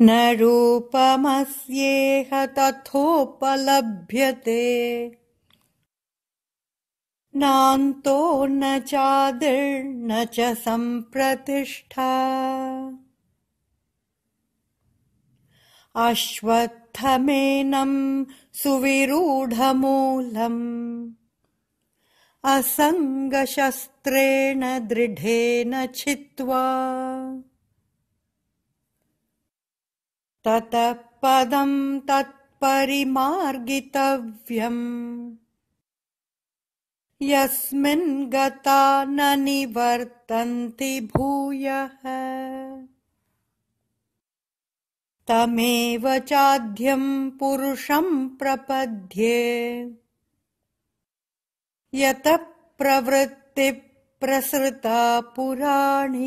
न रूपमस्येह तथोपलभ्यते नान्तो न चादिर्न च अश्वत्थमेनम् सुविरूढमूलम् असङ्गशस्त्रेण दृढेन छित्त्वा ततः पदम् तत्परिमार्गितव्यम् यस्मिन् गता न निवर्तन्ति भूयः तमेव चाध्यम् पुरुषम् प्रपद्ये यतः प्रवृत्तिप्रसृता पुराणी